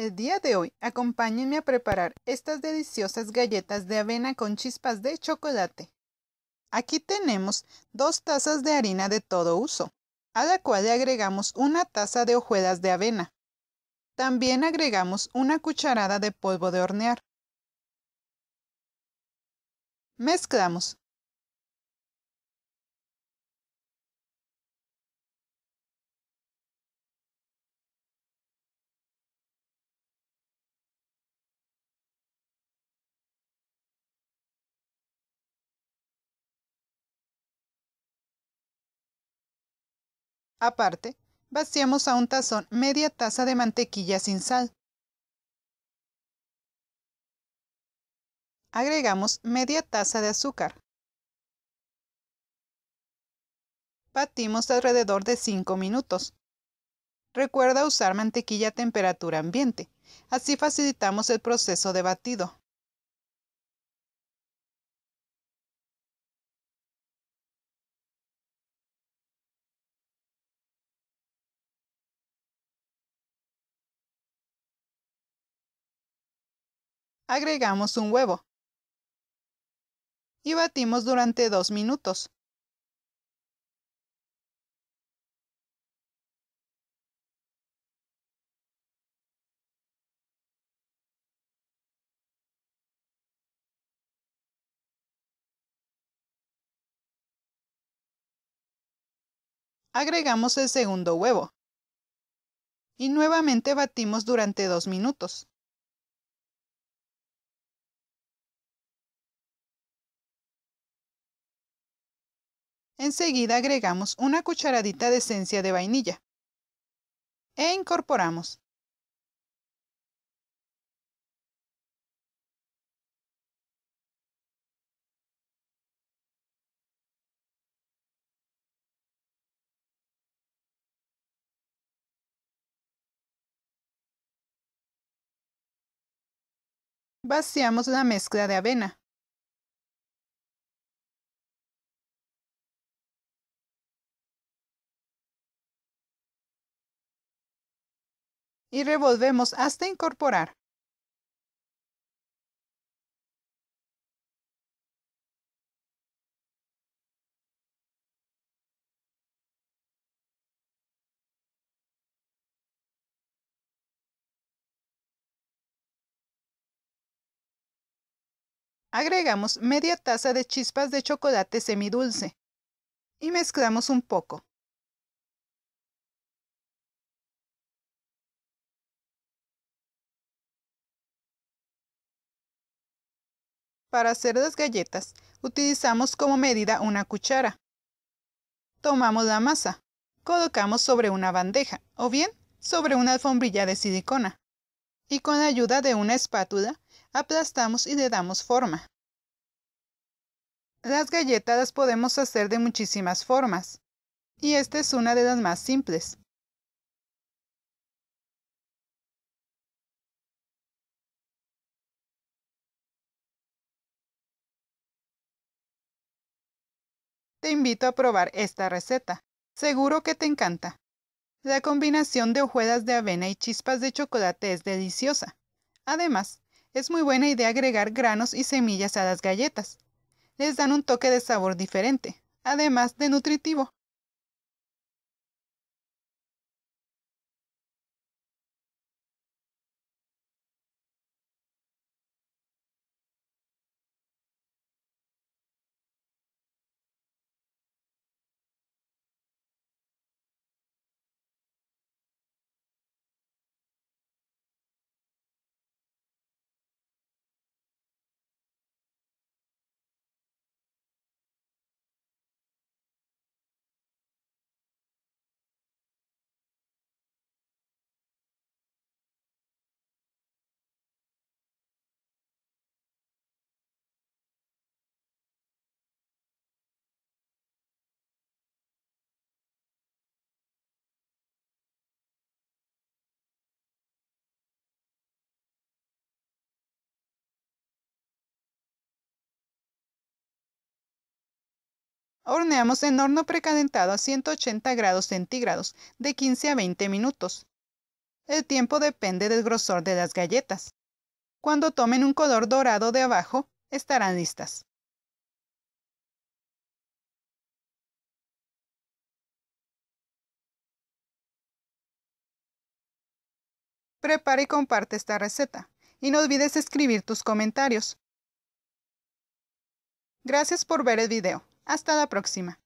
El día de hoy, acompáñenme a preparar estas deliciosas galletas de avena con chispas de chocolate. Aquí tenemos dos tazas de harina de todo uso, a la cual le agregamos una taza de hojuelas de avena. También agregamos una cucharada de polvo de hornear. Mezclamos Aparte, vaciamos a un tazón media taza de mantequilla sin sal. Agregamos media taza de azúcar. Batimos alrededor de 5 minutos. Recuerda usar mantequilla a temperatura ambiente, así facilitamos el proceso de batido. agregamos un huevo y batimos durante dos minutos. Agregamos el segundo huevo y nuevamente batimos durante dos minutos. Enseguida agregamos una cucharadita de esencia de vainilla e incorporamos. Vaciamos la mezcla de avena. y revolvemos hasta incorporar. Agregamos media taza de chispas de chocolate semidulce y mezclamos un poco. Para hacer las galletas, utilizamos como medida una cuchara. Tomamos la masa, colocamos sobre una bandeja o bien sobre una alfombrilla de silicona y con la ayuda de una espátula aplastamos y le damos forma. Las galletas las podemos hacer de muchísimas formas y esta es una de las más simples. Te invito a probar esta receta. Seguro que te encanta. La combinación de hojuelas de avena y chispas de chocolate es deliciosa. Además, es muy buena idea agregar granos y semillas a las galletas. Les dan un toque de sabor diferente, además de nutritivo. Horneamos en horno precalentado a 180 grados centígrados de 15 a 20 minutos. El tiempo depende del grosor de las galletas. Cuando tomen un color dorado de abajo, estarán listas. Prepara y comparte esta receta. Y no olvides escribir tus comentarios. Gracias por ver el video. Hasta la próxima.